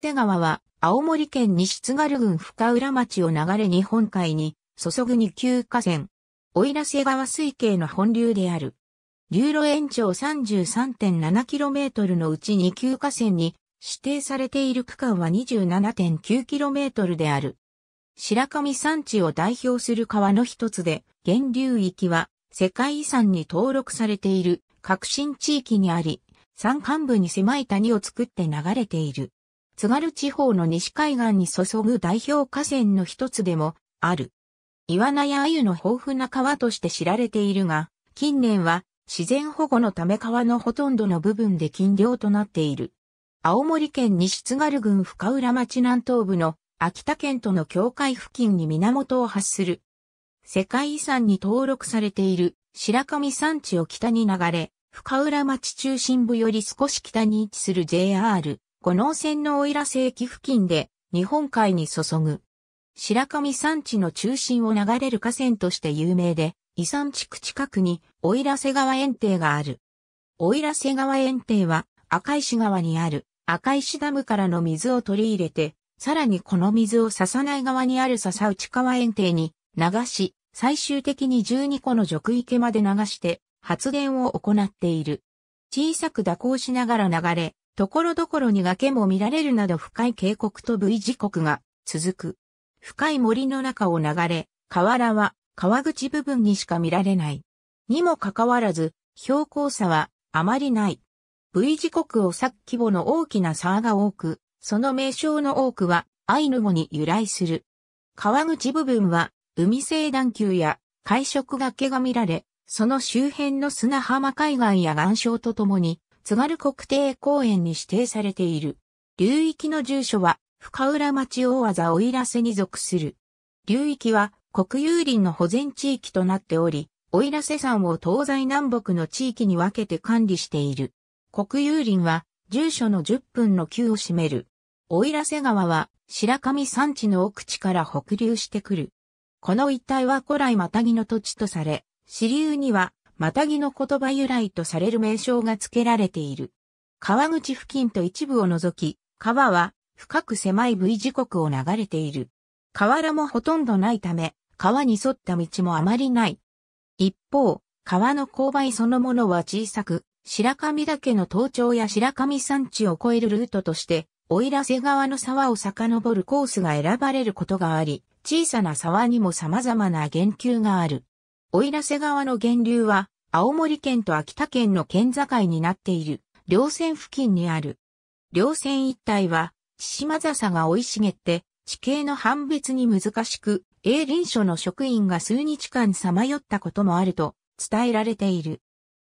手川は青森県西津軽郡深浦町を流れ日本海に注ぐ二級河川。奥入瀬川水系の本流である。流路延長 33.7km のうち二級河川に指定されている区間は 27.9km である。白神山地を代表する川の一つで、源流域は世界遺産に登録されている革新地域にあり、山間部に狭い谷を作って流れている。津軽地方の西海岸に注ぐ代表河川の一つでもある。イワナやアユの豊富な川として知られているが、近年は自然保護のため川のほとんどの部分で禁漁となっている。青森県西津軽郡深浦町南東部の秋田県との境界付近に源を発する。世界遺産に登録されている白神山地を北に流れ、深浦町中心部より少し北に位置する JR 五能線の奥入瀬駅付近で日本海に注ぐ。白神山地の中心を流れる河川として有名で、遺産地区近くに奥入瀬川園庭がある。奥入瀬川園庭は赤石川にある赤石ダムからの水を取り入れて、さらにこの水を笹内側にある笹内川園庭に流し、最終的に12個の直池まで流して発電を行っている。小さく蛇行しながら流れ、ところどころに崖も見られるなど深い渓谷と V 字谷が続く。深い森の中を流れ、河原は川口部分にしか見られない。にもかかわらず、標高差はあまりない。V 字谷を割く規模の大きな沢が多く、その名称の多くはアイヌ語に由来する。川口部分は海西段丘や海食崖が見られ、その周辺の砂浜海岸や岩礁とともに津軽国定公園に指定されている。流域の住所は深浦町大和奥入瀬に属する。流域は国有林の保全地域となっており、奥入瀬山を東西南北の地域に分けて管理している。国有林は住所の10分の9を占める。奥入瀬川は白神山地の奥地から北流してくる。この一帯は古来またぎの土地とされ、支流にはまたぎの言葉由来とされる名称が付けられている。川口付近と一部を除き、川は深く狭い V 時刻を流れている。河原もほとんどないため、川に沿った道もあまりない。一方、川の勾配そのものは小さく、白神岳の登頂や白神山地を越えるルートとして、奥入瀬川の沢を遡るコースが選ばれることがあり、小さな沢にも様々な言及がある。奥入瀬川の源流は、青森県と秋田県の県境になっている、稜線付近にある。稜線一帯は、千島笹が生い茂って、地形の判別に難しく、営林所の職員が数日間さまよったこともあると伝えられている。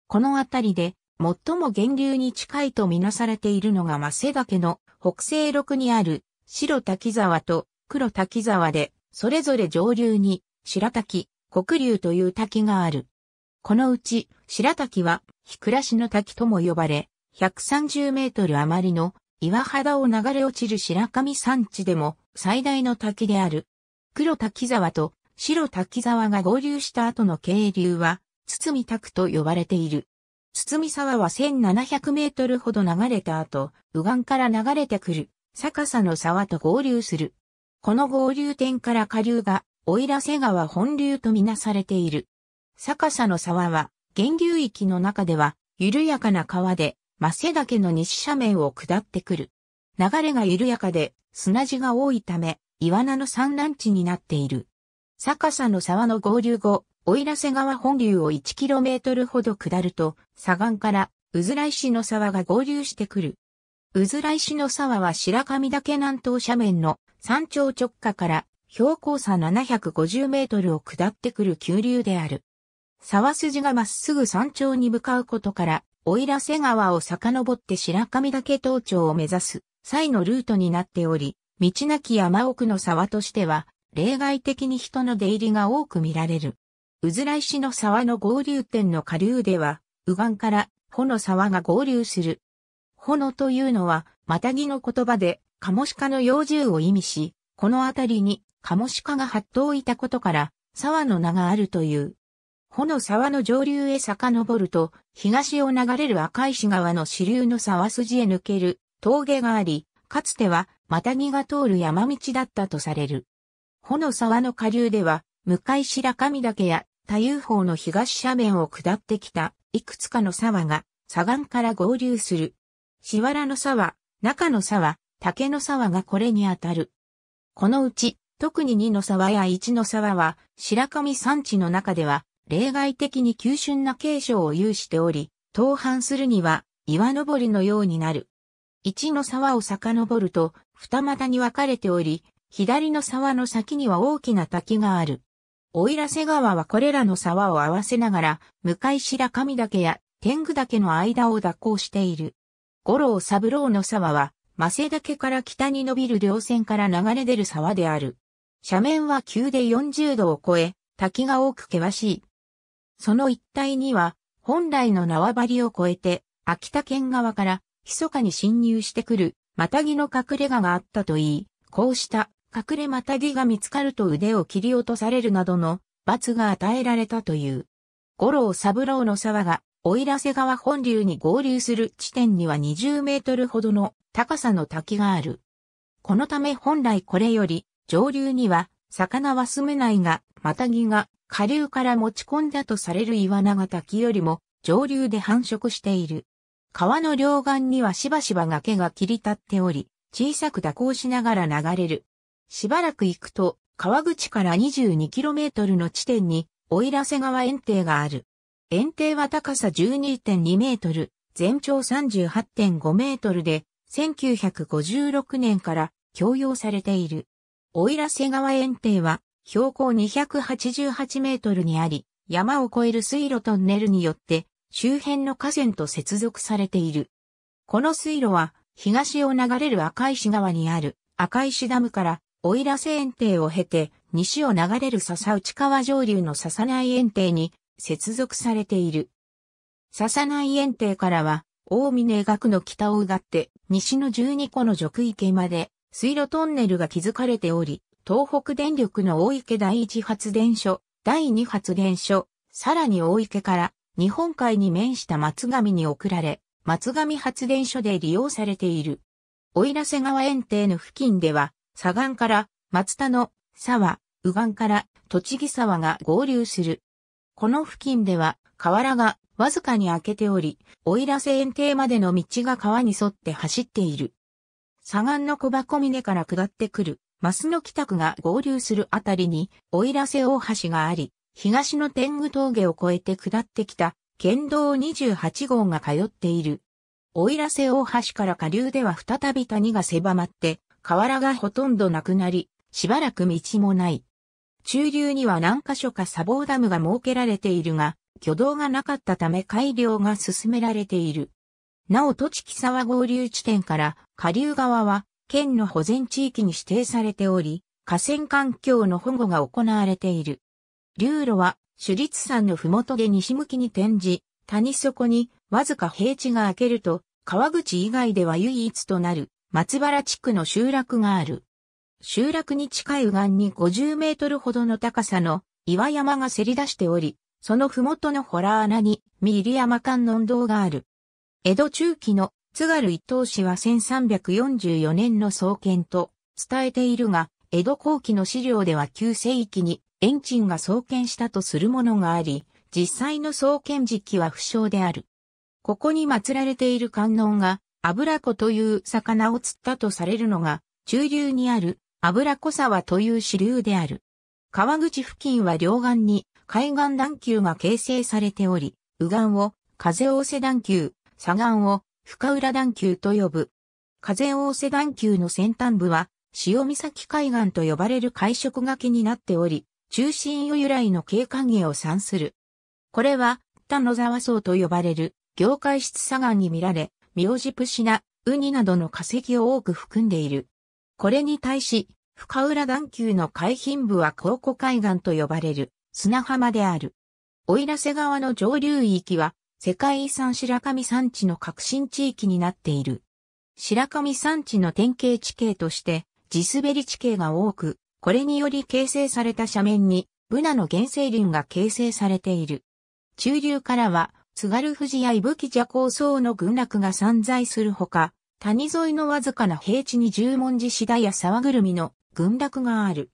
この辺りで、最も源流に近いとみなされているのがマ瀬岳の北西麓にある白滝沢と黒滝沢で、それぞれ上流に白滝、黒竜という滝がある。このうち、白滝は、日暮らしの滝とも呼ばれ、130メートル余りの岩肌を流れ落ちる白神山地でも最大の滝である。黒滝沢と白滝沢が合流した後の渓流は、堤滝と呼ばれている。堤沢は1700メートルほど流れた後、右岸から流れてくる、逆さの沢と合流する。この合流点から下流が奥入瀬川本流とみなされている。逆さの沢は、源流域の中では、緩やかな川で、マ瀬岳の西斜面を下ってくる。流れが緩やかで、砂地が多いため、岩名の産卵地になっている。逆さの沢の合流後、奥入瀬川本流を 1km ほど下ると、左岸から、うずら市の沢が合流してくる。うずら市の沢は白神岳南東斜面の山頂直下から標高差750メートルを下ってくる急流である。沢筋がまっすぐ山頂に向かうことから、奥入瀬川を遡って白神岳登頂を目指す際のルートになっており、道なき山奥の沢としては、例外的に人の出入りが多く見られる。うずら石の沢の合流点の下流では、右岸から、ほの沢が合流する。ほのというのは、またぎの言葉で、カモシカの幼獣を意味し、この辺りにカモシカが8頭いたことから、沢の名があるという。ほの沢の上流へ遡ると、東を流れる赤石川の支流の沢筋へ抜ける峠があり、かつては、マタギが通る山道だったとされる。ほの沢の下流では、向かい白神岳や太遊峰の東斜面を下ってきた、いくつかの沢が、左岸から合流する。しわらの沢、中の沢、竹の沢がこれにあたる。このうち、特に二の沢や一の沢は、白神山地の中では、例外的に急峻な継承を有しており、登攀するには、岩登りのようになる。一の沢を遡ると、二股に分かれており、左の沢の先には大きな滝がある。奥入瀬川はこれらの沢を合わせながら、向白神岳や天狗岳の間を蛇行している。五郎三郎の沢は、マセ岳家から北に伸びる稜線から流れ出る沢である。斜面は急で40度を超え、滝が多く険しい。その一帯には、本来の縄張りを越えて、秋田県側から、密かに侵入してくる、マタギの隠れ家があったといい、こうした、隠れマタギが見つかると腕を切り落とされるなどの、罰が与えられたという。五郎三郎の沢が、奥入瀬川本流に合流する地点には20メートルほどの高さの滝がある。このため本来これより上流には、魚は住めないが、マタギが下流から持ち込んだとされるイワナ滝よりも上流で繁殖している。川の両岸にはしばしば崖が切り立っており、小さく蛇行しながら流れる。しばらく行くと、川口から 22km の地点に、奥入瀬川園庭がある。園庭は高さ12.2メートル、全長38.5メートルで、1956年から供用されている。奥入瀬川園庭は標高288メートルにあり、山を越える水路トンネルによって周辺の河川と接続されている。この水路は東を流れる赤石川にある赤石ダムから奥入瀬園庭を経て西を流れる笹内川上流の笹内園庭に接続されている。笹内園庭からは大峰学の北をうがって西の12個の直池まで水路トンネルが築かれており、東北電力の大池第一発電所、第二発電所、さらに大池から日本海に面した松上に送られ、松上発電所で利用されている。奥入瀬川園庭の付近では、左岸から松田の沢、右岸から栃木沢が合流する。この付近では河原がわずかに開けており、奥入瀬園庭までの道が川に沿って走っている。左岸の小箱峰から下ってくる、マスの北区が合流するあたりに、奥入瀬大橋があり、東の天狗峠を越えて下ってきた、県道28号が通っている。奥入瀬大橋から下流では再び谷が狭まって、河原がほとんどなくなり、しばらく道もない。中流には何箇所か砂防ダムが設けられているが、挙動がなかったため改良が進められている。なお栃木沢合流地点から下流側は県の保全地域に指定されており、河川環境の保護が行われている。流路は首立山の麓で西向きに転じ、谷底にわずか平地が開けると、川口以外では唯一となる松原地区の集落がある。集落に近い右岸に50メートルほどの高さの岩山がせり出しており、その麓のホラー穴に三入山観音堂がある。江戸中期の津軽伊東氏は1344年の創建と伝えているが、江戸後期の資料では旧世紀に延ンが創建したとするものがあり、実際の創建時期は不詳である。ここに祀られている観音が、油子という魚を釣ったとされるのが、中流にある油子沢という支流である。川口付近は両岸に海岸段丘が形成されており、右岸を風大瀬段丘、砂岩を深浦段丘と呼ぶ。風大瀬段丘の先端部は、潮岬海岸と呼ばれる海食崖になっており、中心由来の景観芸を算する。これは、田野沢層と呼ばれる、業界室砂岩に見られ、ミオジプシナ、ウニなどの化石を多く含んでいる。これに対し、深浦段丘の海浜部は高湖海岸と呼ばれる砂浜である。奥入瀬川の上流域は世界遺産白神山地の核心地域になっている。白神山地の典型地形として、地滑り地形が多く、これにより形成された斜面に、ブナの原生林が形成されている。中流からは、津軽富士や伊吹蛇高層の群落が散在するほか、谷沿いのわずかな平地に十文字シダや沢ぐるみの群落がある。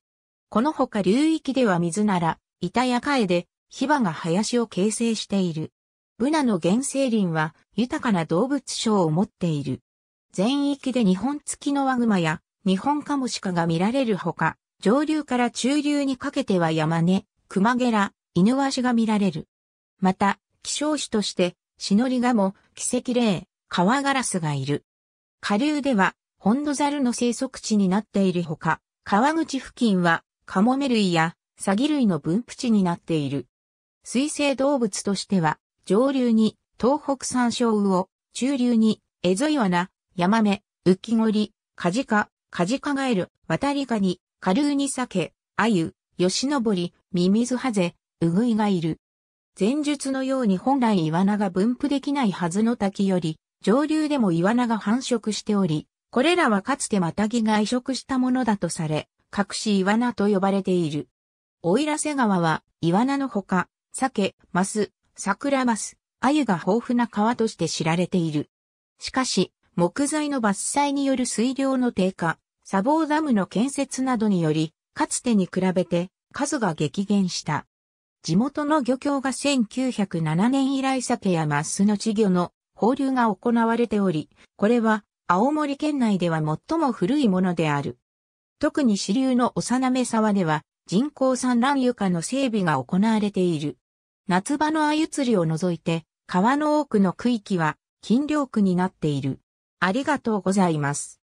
このほか流域では水なら、板や貝で、ヒバが林を形成している。ブナの原生林は豊かな動物賞を持っている。全域で日本付きのワグマや日本カモシカが見られるほか、上流から中流にかけては山根、熊ゲラ、犬ワシが見られる。また、希少種として、シノリガモ、奇跡霊、川ガラスがいる。下流では、ホンドザルの生息地になっているほか、川口付近は、カモメ類や、サギ類の分布地になっている。水生動物としては、上流に東北山椒魚、中流にエゾイワナ、ヤマメ、ウキゴリ、カジカ、カジカガエル、ワタリガニ、カルーニサケ、アユ、ヨシノボリ、ミミズハゼ、ウグイがいる。前述のように本来イワナが分布できないはずの滝より、上流でもイワナが繁殖しており、これらはかつてマタギが移植したものだとされ、隠しイワナと呼ばれている。イラセ川はイワナのほか、ケ、マス、桜マス、鮎が豊富な川として知られている。しかし、木材の伐採による水量の低下、砂防ダムの建設などにより、かつてに比べて数が激減した。地元の漁協が1907年以来鮭やマスの稚魚の放流が行われており、これは青森県内では最も古いものである。特に支流の幼目沢では人工産卵床の整備が行われている。夏場の鮎釣りを除いて、川の多くの区域は禁漁区になっている。ありがとうございます。